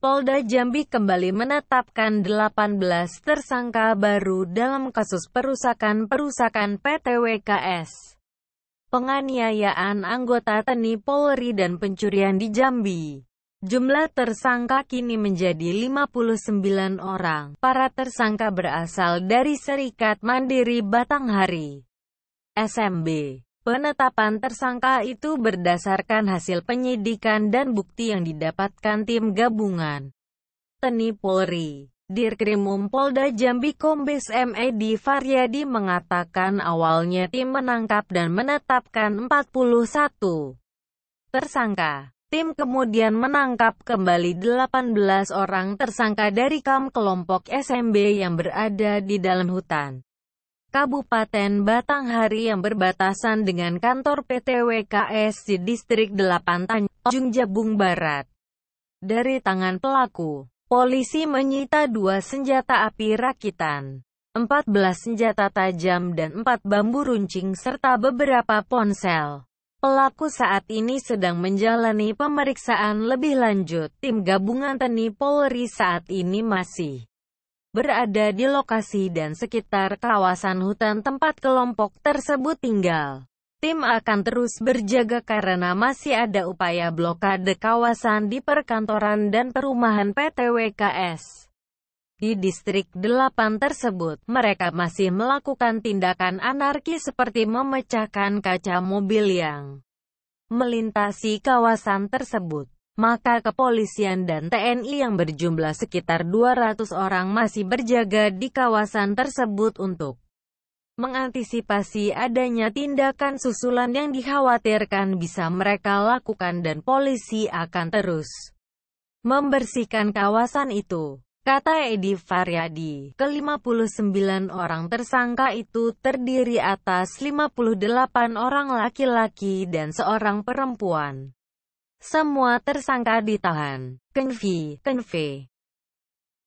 Polda Jambi kembali menetapkan 18 tersangka baru dalam kasus perusakan-perusakan PTWKS, penganiayaan anggota TNI Polri dan pencurian di Jambi. Jumlah tersangka kini menjadi 59 orang. Para tersangka berasal dari Serikat Mandiri Batanghari, SMB, Penetapan tersangka itu berdasarkan hasil penyidikan dan bukti yang didapatkan tim gabungan TNI Polri. Dirkrimum Polda Jambi Kombes M.E.D. Faryadi mengatakan awalnya tim menangkap dan menetapkan 41 tersangka. Tim kemudian menangkap kembali 18 orang tersangka dari kam kelompok SMB yang berada di dalam hutan. Kabupaten Batanghari yang berbatasan dengan kantor PT WKS di Distrik 8 Tanjung Jabung Barat. Dari tangan pelaku, polisi menyita dua senjata api rakitan, 14 senjata tajam dan 4 bambu runcing serta beberapa ponsel. Pelaku saat ini sedang menjalani pemeriksaan lebih lanjut. Tim gabungan TNI Polri saat ini masih berada di lokasi dan sekitar kawasan hutan tempat kelompok tersebut tinggal. Tim akan terus berjaga karena masih ada upaya blokade kawasan di perkantoran dan perumahan PTWKS. Di distrik 8 tersebut, mereka masih melakukan tindakan anarki seperti memecahkan kaca mobil yang melintasi kawasan tersebut maka kepolisian dan TNI yang berjumlah sekitar 200 orang masih berjaga di kawasan tersebut untuk mengantisipasi adanya tindakan susulan yang dikhawatirkan bisa mereka lakukan dan polisi akan terus membersihkan kawasan itu. Kata Edi Faryadi, ke-59 orang tersangka itu terdiri atas 58 orang laki-laki dan seorang perempuan. Semua tersangka ditahan. Kenfi, Kenfi.